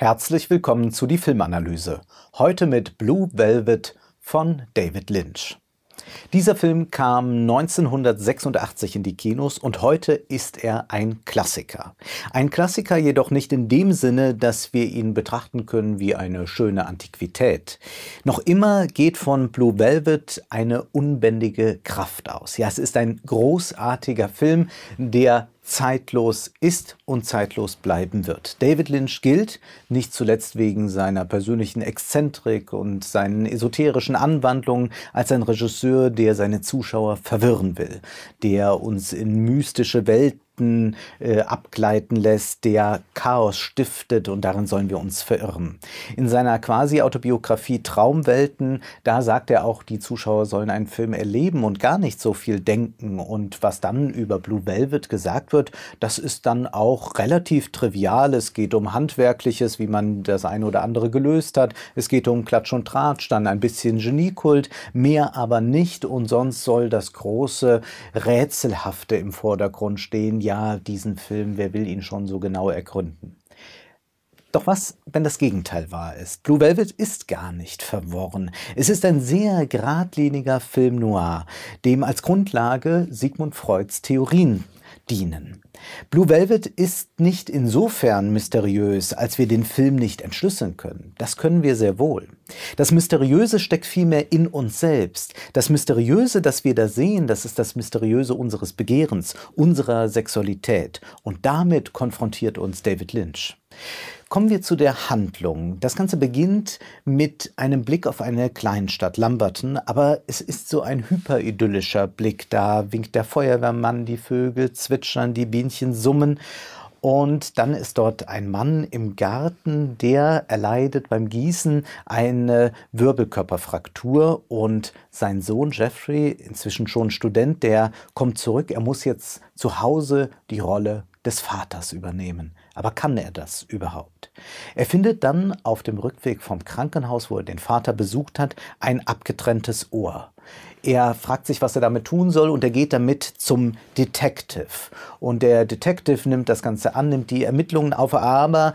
Herzlich willkommen zu die Filmanalyse. Heute mit Blue Velvet von David Lynch. Dieser Film kam 1986 in die Kinos und heute ist er ein Klassiker. Ein Klassiker jedoch nicht in dem Sinne, dass wir ihn betrachten können wie eine schöne Antiquität. Noch immer geht von Blue Velvet eine unbändige Kraft aus. Ja, es ist ein großartiger Film, der zeitlos ist und zeitlos bleiben wird. David Lynch gilt, nicht zuletzt wegen seiner persönlichen Exzentrik und seinen esoterischen Anwandlungen, als ein Regisseur, der seine Zuschauer verwirren will, der uns in mystische Welten Fakten äh, abgleiten lässt, der Chaos stiftet und darin sollen wir uns verirren. In seiner quasi Autobiografie Traumwelten, da sagt er auch, die Zuschauer sollen einen Film erleben und gar nicht so viel denken und was dann über Blue Velvet gesagt wird, das ist dann auch relativ trivial. Es geht um Handwerkliches, wie man das eine oder andere gelöst hat. Es geht um Klatsch und Tratsch, dann ein bisschen Geniekult, mehr aber nicht und sonst soll das große Rätselhafte im Vordergrund stehen ja, diesen Film, wer will ihn schon so genau ergründen. Doch was, wenn das Gegenteil wahr ist? Blue Velvet ist gar nicht verworren. Es ist ein sehr geradliniger Film noir, dem als Grundlage Sigmund Freuds Theorien dienen. Blue Velvet ist nicht insofern mysteriös, als wir den Film nicht entschlüsseln können. Das können wir sehr wohl. Das Mysteriöse steckt vielmehr in uns selbst. Das Mysteriöse, das wir da sehen, das ist das Mysteriöse unseres Begehrens, unserer Sexualität. Und damit konfrontiert uns David Lynch. Kommen wir zu der Handlung. Das Ganze beginnt mit einem Blick auf eine Kleinstadt, Lamberton, aber es ist so ein hyperidyllischer Blick. Da winkt der Feuerwehrmann, die Vögel zwitschern, die Bienchen summen. Und dann ist dort ein Mann im Garten, der erleidet beim Gießen eine Wirbelkörperfraktur und sein Sohn Jeffrey, inzwischen schon Student, der kommt zurück. Er muss jetzt zu Hause die Rolle des Vaters übernehmen. Aber kann er das überhaupt? Er findet dann auf dem Rückweg vom Krankenhaus, wo er den Vater besucht hat, ein abgetrenntes Ohr er fragt sich, was er damit tun soll und er geht damit zum Detective. Und der Detective nimmt das Ganze an, nimmt die Ermittlungen auf, aber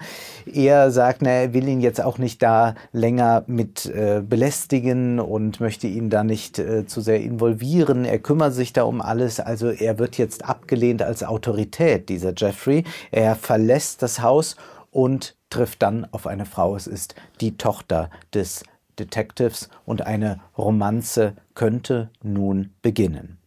er sagt, na, er will ihn jetzt auch nicht da länger mit äh, belästigen und möchte ihn da nicht äh, zu sehr involvieren. Er kümmert sich da um alles, also er wird jetzt abgelehnt als Autorität, dieser Jeffrey. Er verlässt das Haus und trifft dann auf eine Frau. Es ist die Tochter des Detectives und eine Romanze könnte nun beginnen.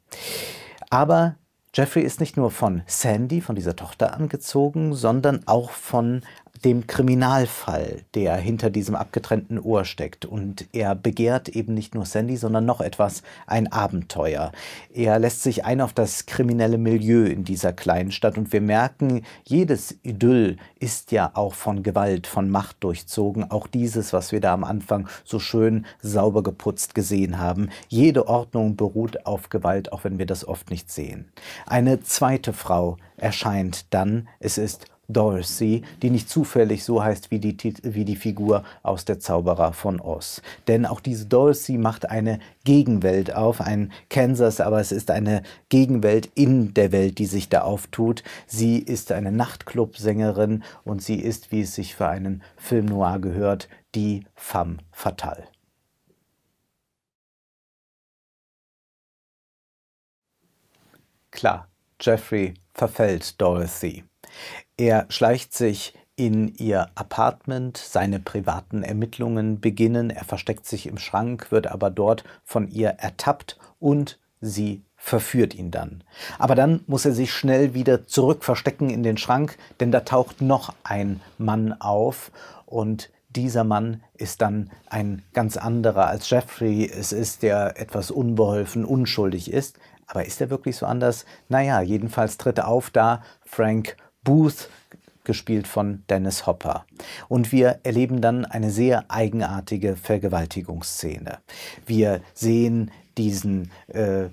Aber Jeffrey ist nicht nur von Sandy, von dieser Tochter angezogen, sondern auch von dem Kriminalfall, der hinter diesem abgetrennten Ohr steckt. Und er begehrt eben nicht nur Sandy, sondern noch etwas, ein Abenteuer. Er lässt sich ein auf das kriminelle Milieu in dieser kleinen Stadt. Und wir merken, jedes Idyll ist ja auch von Gewalt, von Macht durchzogen. Auch dieses, was wir da am Anfang so schön sauber geputzt gesehen haben. Jede Ordnung beruht auf Gewalt, auch wenn wir das oft nicht sehen. Eine zweite Frau erscheint dann. Es ist Dorsey, die nicht zufällig so heißt wie die, wie die Figur aus der Zauberer von Oz. Denn auch diese Dorsey macht eine Gegenwelt auf, ein Kansas, aber es ist eine Gegenwelt in der Welt, die sich da auftut. Sie ist eine Nachtclub-Sängerin und sie ist, wie es sich für einen Film noir gehört, die femme fatale. Klar, Jeffrey verfällt Dorothy. Er schleicht sich in ihr Apartment, seine privaten Ermittlungen beginnen, er versteckt sich im Schrank, wird aber dort von ihr ertappt und sie verführt ihn dann. Aber dann muss er sich schnell wieder zurück verstecken in den Schrank, denn da taucht noch ein Mann auf und dieser Mann ist dann ein ganz anderer als Jeffrey. Es ist der etwas unbeholfen, unschuldig ist. Aber ist er wirklich so anders? Naja, jedenfalls tritt auf da Frank Booth, gespielt von Dennis Hopper. Und wir erleben dann eine sehr eigenartige Vergewaltigungsszene. Wir sehen diesen äh,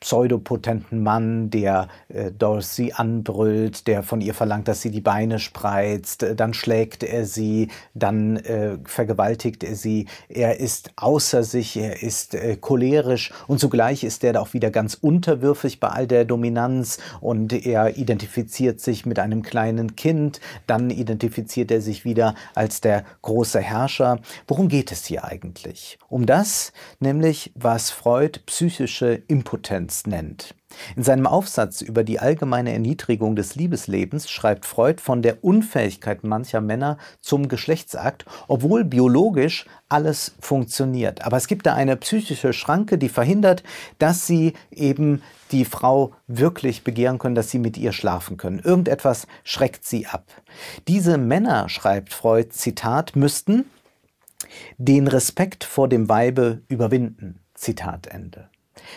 pseudopotenten Mann, der äh, Dorothy anbrüllt, der von ihr verlangt, dass sie die Beine spreizt, äh, dann schlägt er sie, dann äh, vergewaltigt er sie. Er ist außer sich, er ist äh, cholerisch und zugleich ist er auch wieder ganz unterwürfig bei all der Dominanz und er identifiziert sich mit einem kleinen Kind, dann identifiziert er sich wieder als der große Herrscher. Worum geht es hier eigentlich? Um das, nämlich was Freud psychische Impotenz Kunst nennt. In seinem Aufsatz über die allgemeine Erniedrigung des Liebeslebens schreibt Freud von der Unfähigkeit mancher Männer zum Geschlechtsakt, obwohl biologisch alles funktioniert. Aber es gibt da eine psychische Schranke, die verhindert, dass sie eben die Frau wirklich begehren können, dass sie mit ihr schlafen können. Irgendetwas schreckt sie ab. Diese Männer, schreibt Freud, Zitat, müssten den Respekt vor dem Weibe überwinden. Zitat Ende.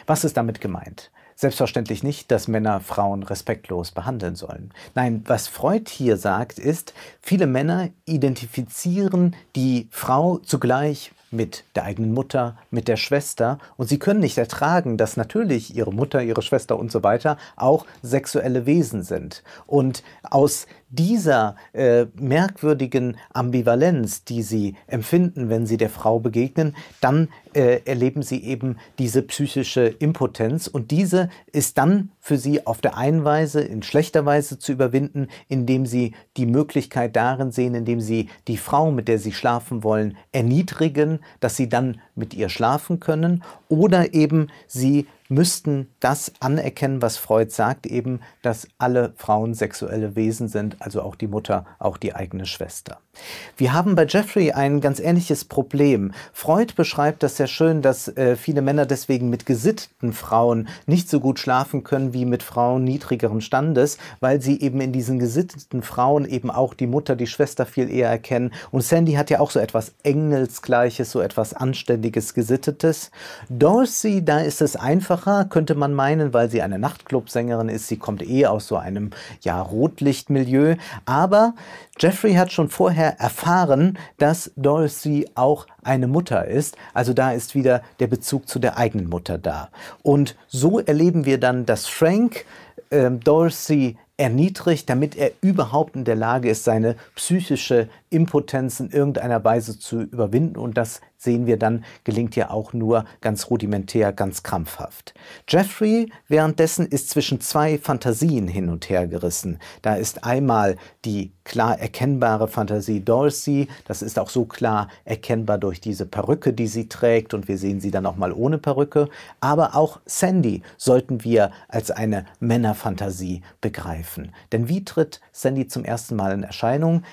Was ist damit gemeint? Selbstverständlich nicht, dass Männer Frauen respektlos behandeln sollen. Nein, was Freud hier sagt, ist, viele Männer identifizieren die Frau zugleich mit der eigenen Mutter, mit der Schwester und sie können nicht ertragen, dass natürlich ihre Mutter, ihre Schwester und so weiter auch sexuelle Wesen sind. Und aus dieser äh, merkwürdigen Ambivalenz, die sie empfinden, wenn sie der Frau begegnen, dann äh, erleben sie eben diese psychische Impotenz und diese ist dann für sie auf der einen Weise in schlechter Weise zu überwinden, indem sie die Möglichkeit darin sehen, indem sie die Frau, mit der sie schlafen wollen, erniedrigen, dass sie dann mit ihr schlafen können oder eben sie müssten das anerkennen, was Freud sagt, eben, dass alle Frauen sexuelle Wesen sind, also auch die Mutter, auch die eigene Schwester. Wir haben bei Jeffrey ein ganz ähnliches Problem. Freud beschreibt das sehr schön, dass äh, viele Männer deswegen mit gesitteten Frauen nicht so gut schlafen können wie mit Frauen niedrigeren Standes, weil sie eben in diesen gesitteten Frauen eben auch die Mutter, die Schwester viel eher erkennen. Und Sandy hat ja auch so etwas Engelsgleiches, so etwas Anständiges, Gesittetes. Dorsey, da ist es einfach Sarah könnte man meinen, weil sie eine Nachtclubsängerin ist. Sie kommt eh aus so einem ja, Rotlichtmilieu. Aber Jeffrey hat schon vorher erfahren, dass Dorothy auch eine Mutter ist. Also da ist wieder der Bezug zu der eigenen Mutter da. Und so erleben wir dann, dass Frank äh, Dorothy erniedrigt, damit er überhaupt in der Lage ist, seine psychische Impotenz in irgendeiner Weise zu überwinden. Und das sehen wir dann, gelingt ja auch nur ganz rudimentär, ganz krampfhaft. Jeffrey währenddessen ist zwischen zwei Fantasien hin und her gerissen. Da ist einmal die klar erkennbare Fantasie Dorsey, das ist auch so klar erkennbar durch diese Perücke, die sie trägt und wir sehen sie dann auch mal ohne Perücke, aber auch Sandy sollten wir als eine Männerfantasie begreifen. Denn wie tritt Sandy zum ersten Mal in Erscheinung?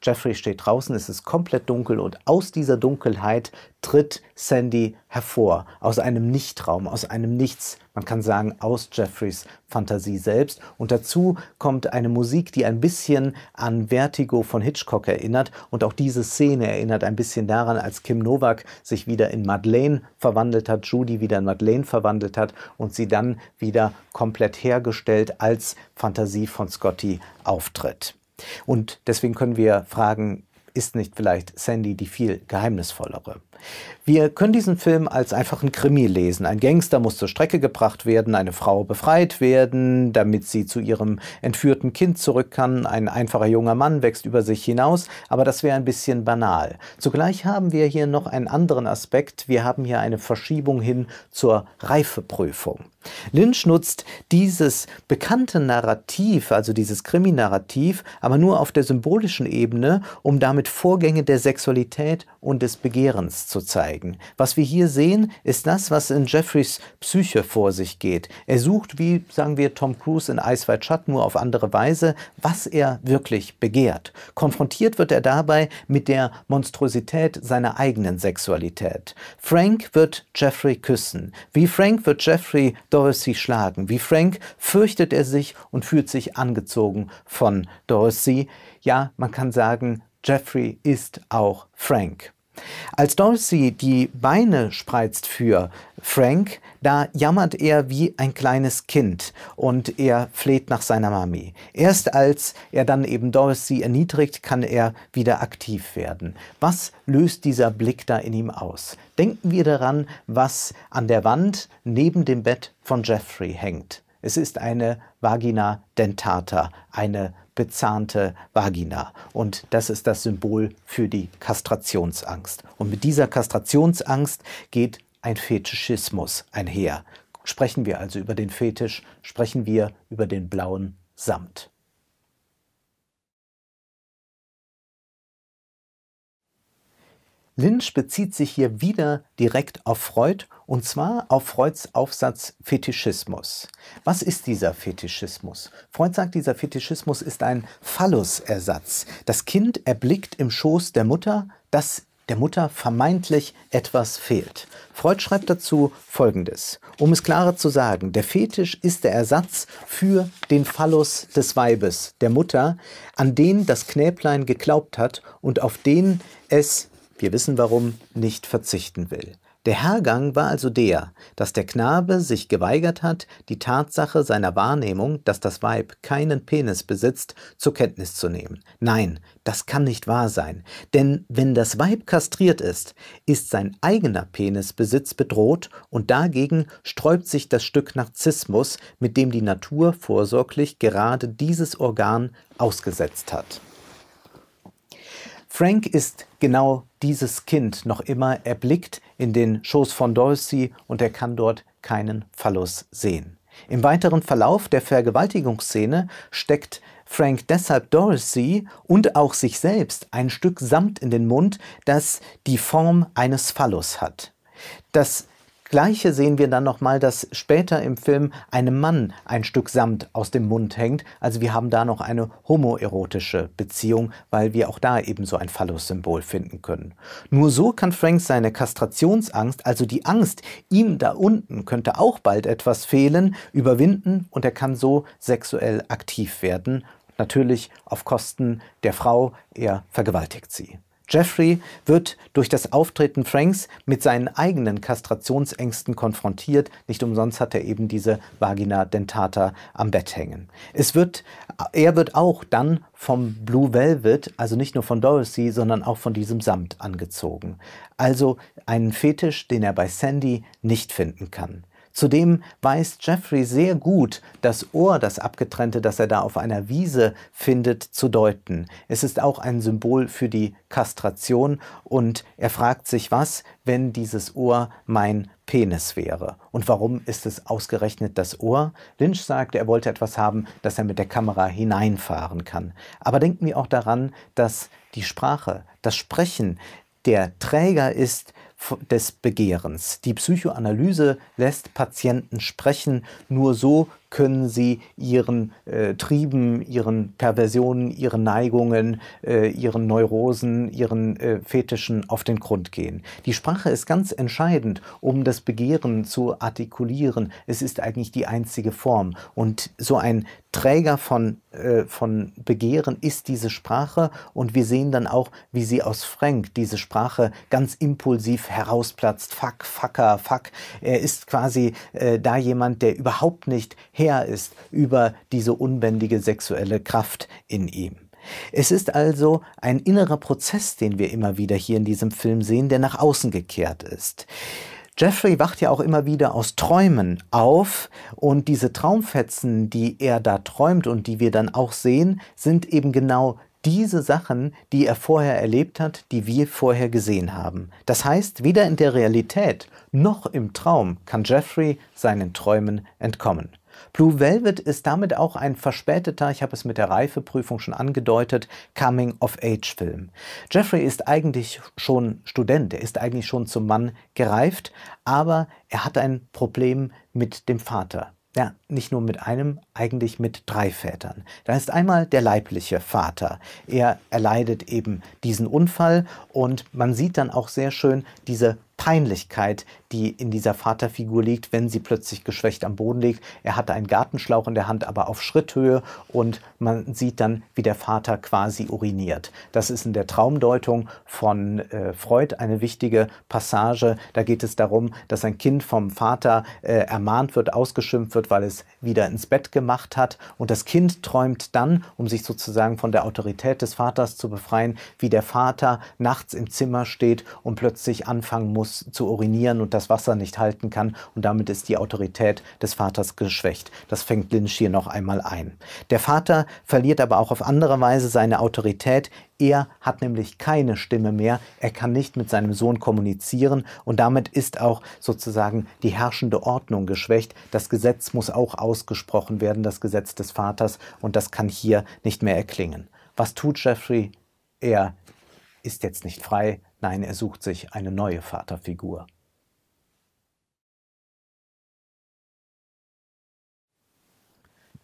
Jeffrey steht draußen, es ist komplett dunkel und aus dieser Dunkelheit tritt Sandy hervor, aus einem Nichtraum, aus einem Nichts, man kann sagen aus Jeffreys Fantasie selbst. Und dazu kommt eine Musik, die ein bisschen an Vertigo von Hitchcock erinnert und auch diese Szene erinnert ein bisschen daran, als Kim Novak sich wieder in Madeleine verwandelt hat, Judy wieder in Madeleine verwandelt hat und sie dann wieder komplett hergestellt als Fantasie von Scotty auftritt. Und deswegen können wir fragen, ist nicht vielleicht Sandy die viel geheimnisvollere? Wir können diesen Film als einfachen Krimi lesen. Ein Gangster muss zur Strecke gebracht werden, eine Frau befreit werden, damit sie zu ihrem entführten Kind zurück kann. Ein einfacher junger Mann wächst über sich hinaus, aber das wäre ein bisschen banal. Zugleich haben wir hier noch einen anderen Aspekt. Wir haben hier eine Verschiebung hin zur Reifeprüfung. Lynch nutzt dieses bekannte Narrativ, also dieses Kriminarrativ, aber nur auf der symbolischen Ebene, um damit Vorgänge der Sexualität und des Begehrens zu zeigen. Was wir hier sehen, ist das, was in Jeffreys Psyche vor sich geht. Er sucht, wie sagen wir Tom Cruise in Eisweit Schatt, nur auf andere Weise, was er wirklich begehrt. Konfrontiert wird er dabei mit der Monstrosität seiner eigenen Sexualität. Frank wird Jeffrey küssen. Wie Frank wird Jeffrey Dorothy schlagen. Wie Frank fürchtet er sich und fühlt sich angezogen von Dorothy. Ja, man kann sagen, Jeffrey ist auch Frank. Als Dorothy die Beine spreizt für Frank, da jammert er wie ein kleines Kind und er fleht nach seiner Mami. Erst als er dann eben Dorothy erniedrigt, kann er wieder aktiv werden. Was löst dieser Blick da in ihm aus? Denken wir daran, was an der Wand neben dem Bett von Jeffrey hängt. Es ist eine Vagina dentata, eine bezahnte Vagina. Und das ist das Symbol für die Kastrationsangst. Und mit dieser Kastrationsangst geht ein Fetischismus einher. Sprechen wir also über den Fetisch, sprechen wir über den blauen Samt. Lynch bezieht sich hier wieder direkt auf Freud und zwar auf Freuds Aufsatz Fetischismus. Was ist dieser Fetischismus? Freud sagt, dieser Fetischismus ist ein Phallusersatz. Das Kind erblickt im Schoß der Mutter, dass der Mutter vermeintlich etwas fehlt. Freud schreibt dazu Folgendes. Um es klarer zu sagen, der Fetisch ist der Ersatz für den Phallus des Weibes, der Mutter, an den das Knäblein geglaubt hat und auf den es wir wissen warum, nicht verzichten will. Der Hergang war also der, dass der Knabe sich geweigert hat, die Tatsache seiner Wahrnehmung, dass das Weib keinen Penis besitzt, zur Kenntnis zu nehmen. Nein, das kann nicht wahr sein, denn wenn das Weib kastriert ist, ist sein eigener Penisbesitz bedroht und dagegen sträubt sich das Stück Narzissmus, mit dem die Natur vorsorglich gerade dieses Organ ausgesetzt hat. Frank ist genau dieses Kind noch immer. Er blickt in den Schoß von Dorsey und er kann dort keinen Phallus sehen. Im weiteren Verlauf der Vergewaltigungsszene steckt Frank deshalb Dorothy und auch sich selbst ein Stück Samt in den Mund, das die Form eines Phallus hat. Das Gleiche sehen wir dann nochmal, dass später im Film einem Mann ein Stück Samt aus dem Mund hängt. Also wir haben da noch eine homoerotische Beziehung, weil wir auch da eben so ein Phallus-Symbol finden können. Nur so kann Frank seine Kastrationsangst, also die Angst, ihm da unten könnte auch bald etwas fehlen, überwinden und er kann so sexuell aktiv werden. Natürlich auf Kosten der Frau, er vergewaltigt sie. Jeffrey wird durch das Auftreten Franks mit seinen eigenen Kastrationsängsten konfrontiert. Nicht umsonst hat er eben diese Vagina dentata am Bett hängen. Es wird, er wird auch dann vom Blue Velvet, also nicht nur von Dorothy, sondern auch von diesem Samt angezogen. Also einen Fetisch, den er bei Sandy nicht finden kann. Zudem weiß Jeffrey sehr gut, das Ohr, das abgetrennte, das er da auf einer Wiese findet, zu deuten. Es ist auch ein Symbol für die Kastration und er fragt sich, was, wenn dieses Ohr mein Penis wäre. Und warum ist es ausgerechnet das Ohr? Lynch sagt, er wollte etwas haben, das er mit der Kamera hineinfahren kann. Aber denken wir auch daran, dass die Sprache, das Sprechen der Träger ist des Begehrens. Die Psychoanalyse lässt Patienten sprechen, nur so können sie ihren äh, Trieben, ihren Perversionen, ihren Neigungen, äh, ihren Neurosen, ihren äh, Fetischen auf den Grund gehen. Die Sprache ist ganz entscheidend, um das Begehren zu artikulieren. Es ist eigentlich die einzige Form. Und so ein Träger von, äh, von Begehren ist diese Sprache und wir sehen dann auch, wie sie aus Frank diese Sprache ganz impulsiv herausplatzt. Fuck, fucker, fuck. Er ist quasi äh, da jemand, der überhaupt nicht Herr ist über diese unbändige sexuelle Kraft in ihm. Es ist also ein innerer Prozess, den wir immer wieder hier in diesem Film sehen, der nach außen gekehrt ist. Jeffrey wacht ja auch immer wieder aus Träumen auf und diese Traumfetzen, die er da träumt und die wir dann auch sehen, sind eben genau diese Sachen, die er vorher erlebt hat, die wir vorher gesehen haben. Das heißt, weder in der Realität noch im Traum kann Jeffrey seinen Träumen entkommen. Blue Velvet ist damit auch ein verspäteter, ich habe es mit der Reifeprüfung schon angedeutet, Coming-of-Age-Film. Jeffrey ist eigentlich schon Student, er ist eigentlich schon zum Mann gereift, aber er hat ein Problem mit dem Vater. Ja, nicht nur mit einem, eigentlich mit drei Vätern. Da ist einmal der leibliche Vater. Er erleidet eben diesen Unfall und man sieht dann auch sehr schön diese Peinlichkeit, die in dieser Vaterfigur liegt, wenn sie plötzlich geschwächt am Boden liegt. Er hatte einen Gartenschlauch in der Hand, aber auf Schritthöhe und man sieht dann, wie der Vater quasi uriniert. Das ist in der Traumdeutung von äh, Freud eine wichtige Passage. Da geht es darum, dass ein Kind vom Vater äh, ermahnt wird, ausgeschimpft wird, weil es wieder ins Bett gemacht hat. Und das Kind träumt dann, um sich sozusagen von der Autorität des Vaters zu befreien, wie der Vater nachts im Zimmer steht und plötzlich anfangen muss zu urinieren und das Wasser nicht halten kann und damit ist die Autorität des Vaters geschwächt. Das fängt Lynch hier noch einmal ein. Der Vater verliert aber auch auf andere Weise seine Autorität. Er hat nämlich keine Stimme mehr, er kann nicht mit seinem Sohn kommunizieren und damit ist auch sozusagen die herrschende Ordnung geschwächt. Das Gesetz muss auch ausgesprochen werden, das Gesetz des Vaters und das kann hier nicht mehr erklingen. Was tut Jeffrey? Er ist jetzt nicht frei, nein, er sucht sich eine neue Vaterfigur.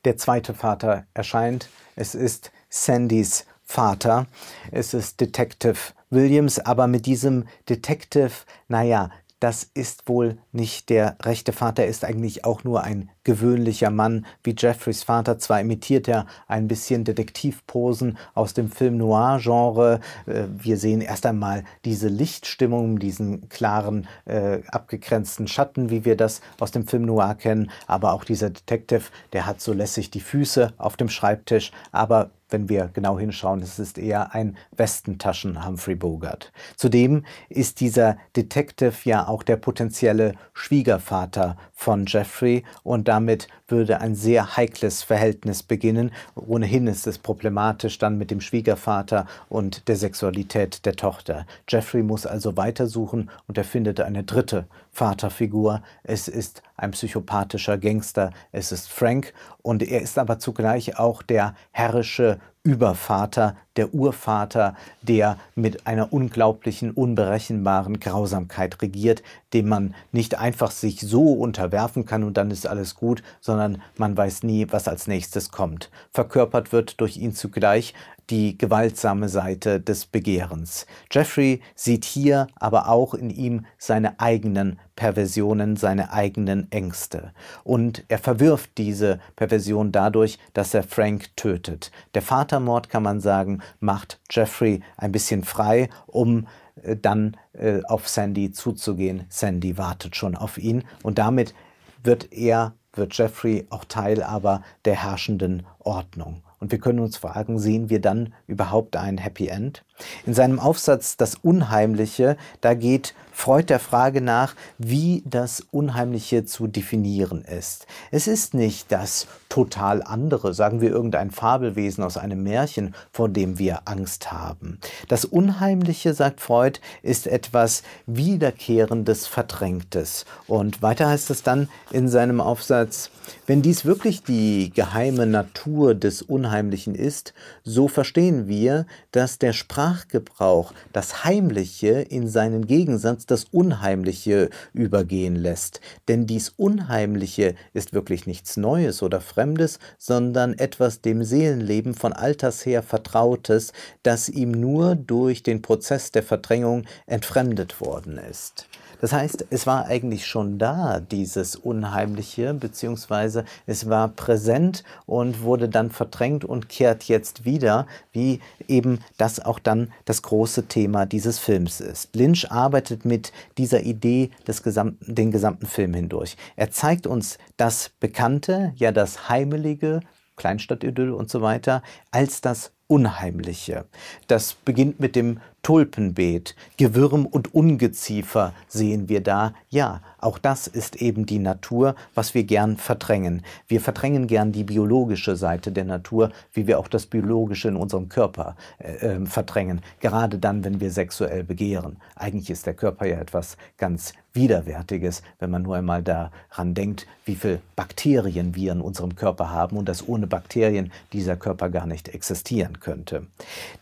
der zweite Vater erscheint. Es ist Sandys Vater. Es ist Detective Williams, aber mit diesem Detective, naja, das ist wohl nicht der rechte Vater, er ist eigentlich auch nur ein gewöhnlicher Mann wie Jeffreys Vater. Zwar imitiert er ein bisschen Detektivposen aus dem Film Noir-Genre. Äh, wir sehen erst einmal diese Lichtstimmung, diesen klaren, äh, abgegrenzten Schatten, wie wir das aus dem Film Noir kennen. Aber auch dieser Detective, der hat so lässig die Füße auf dem Schreibtisch, aber wenn wir genau hinschauen, es ist eher ein Westentaschen Humphrey Bogart. Zudem ist dieser Detective ja auch der potenzielle Schwiegervater von Jeffrey und damit würde ein sehr heikles Verhältnis beginnen. Ohnehin ist es problematisch dann mit dem Schwiegervater und der Sexualität der Tochter. Jeffrey muss also weitersuchen und er findet eine dritte Vaterfigur, es ist ein psychopathischer Gangster, es ist Frank und er ist aber zugleich auch der herrische Übervater, der Urvater, der mit einer unglaublichen, unberechenbaren Grausamkeit regiert, dem man nicht einfach sich so unterwerfen kann und dann ist alles gut, sondern man weiß nie, was als nächstes kommt. Verkörpert wird durch ihn zugleich die gewaltsame Seite des Begehrens. Jeffrey sieht hier aber auch in ihm seine eigenen Perversionen, seine eigenen Ängste. Und er verwirft diese Perversion dadurch, dass er Frank tötet. Der Vatermord, kann man sagen, macht Jeffrey ein bisschen frei, um äh, dann äh, auf Sandy zuzugehen. Sandy wartet schon auf ihn und damit wird er, wird Jeffrey auch Teil aber der herrschenden Ordnung. Und wir können uns fragen, sehen wir dann überhaupt ein Happy End? In seinem Aufsatz Das Unheimliche, da geht Freud der Frage nach, wie das Unheimliche zu definieren ist. Es ist nicht das total andere, sagen wir irgendein Fabelwesen aus einem Märchen, vor dem wir Angst haben. Das Unheimliche, sagt Freud, ist etwas Wiederkehrendes, Verdrängtes. Und weiter heißt es dann in seinem Aufsatz, wenn dies wirklich die geheime Natur des Unheimlichen ist, so verstehen wir, dass der Sprache Sprachgebrauch das Heimliche in seinen Gegensatz das Unheimliche übergehen lässt. Denn dies Unheimliche ist wirklich nichts Neues oder Fremdes, sondern etwas dem Seelenleben von alters her Vertrautes, das ihm nur durch den Prozess der Verdrängung entfremdet worden ist. Das heißt, es war eigentlich schon da, dieses Unheimliche, beziehungsweise es war präsent und wurde dann verdrängt und kehrt jetzt wieder, wie eben das auch dann das große Thema dieses Films ist. Lynch arbeitet mit dieser Idee des gesamten, den gesamten Film hindurch. Er zeigt uns das Bekannte, ja das Heimelige, Kleinstadtidyll und so weiter, als das Unheimliche. Das beginnt mit dem Tulpenbeet. Gewürm und Ungeziefer sehen wir da. Ja, auch das ist eben die Natur, was wir gern verdrängen. Wir verdrängen gern die biologische Seite der Natur, wie wir auch das Biologische in unserem Körper äh, ähm, verdrängen. Gerade dann, wenn wir sexuell begehren. Eigentlich ist der Körper ja etwas ganz Widerwärtiges, wenn man nur einmal daran denkt, wie viel Bakterien wir in unserem Körper haben und dass ohne Bakterien dieser Körper gar nicht existieren könnte.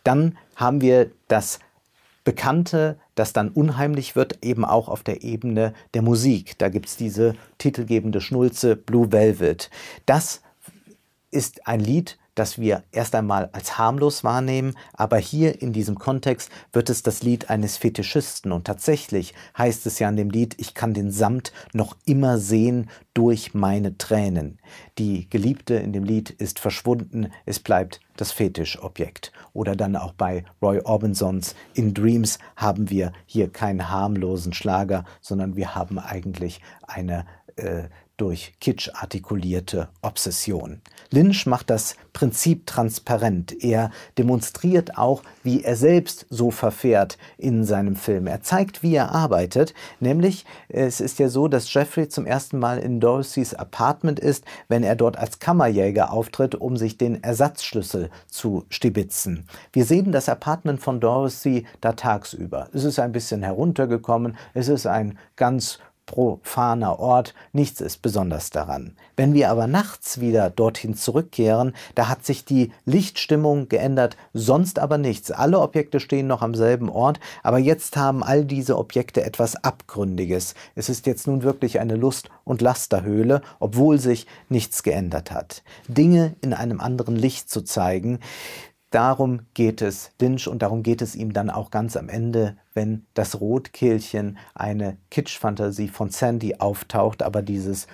Dann haben wir das Bekannte, das dann unheimlich wird, eben auch auf der Ebene der Musik. Da gibt es diese titelgebende Schnulze Blue Velvet. Das ist ein Lied, das wir erst einmal als harmlos wahrnehmen, aber hier in diesem Kontext wird es das Lied eines Fetischisten und tatsächlich heißt es ja in dem Lied, ich kann den Samt noch immer sehen durch meine Tränen. Die Geliebte in dem Lied ist verschwunden, es bleibt das Fetischobjekt. Oder dann auch bei Roy Orbisons In Dreams haben wir hier keinen harmlosen Schlager, sondern wir haben eigentlich eine äh, durch Kitsch artikulierte Obsession. Lynch macht das Prinzip transparent. Er demonstriert auch, wie er selbst so verfährt in seinem Film. Er zeigt, wie er arbeitet, nämlich es ist ja so, dass Jeffrey zum ersten Mal in Dorothys Apartment ist, wenn er dort als Kammerjäger auftritt, um sich den Ersatzschlüssel zu stibitzen. Wir sehen das Apartment von Dorothy da tagsüber. Es ist ein bisschen heruntergekommen, es ist ein ganz profaner Ort, nichts ist besonders daran. Wenn wir aber nachts wieder dorthin zurückkehren, da hat sich die Lichtstimmung geändert, sonst aber nichts. Alle Objekte stehen noch am selben Ort, aber jetzt haben all diese Objekte etwas Abgründiges. Es ist jetzt nun wirklich eine Lust- und Lasterhöhle, obwohl sich nichts geändert hat. Dinge in einem anderen Licht zu zeigen, Darum geht es Lynch und darum geht es ihm dann auch ganz am Ende, wenn das Rotkehlchen, eine Kitschfantasie von Sandy auftaucht, aber dieses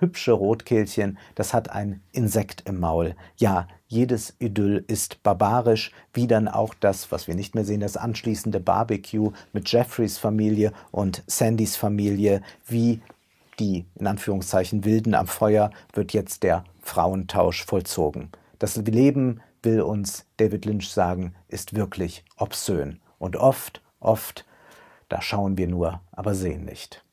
hübsche Rotkehlchen, das hat ein Insekt im Maul. Ja, jedes Idyll ist barbarisch, wie dann auch das, was wir nicht mehr sehen, das anschließende Barbecue mit Jeffreys Familie und Sandys Familie, wie die in Anführungszeichen Wilden am Feuer wird jetzt der Frauentausch vollzogen. Das Leben will uns David Lynch sagen, ist wirklich obszön. Und oft, oft, da schauen wir nur, aber sehen nicht.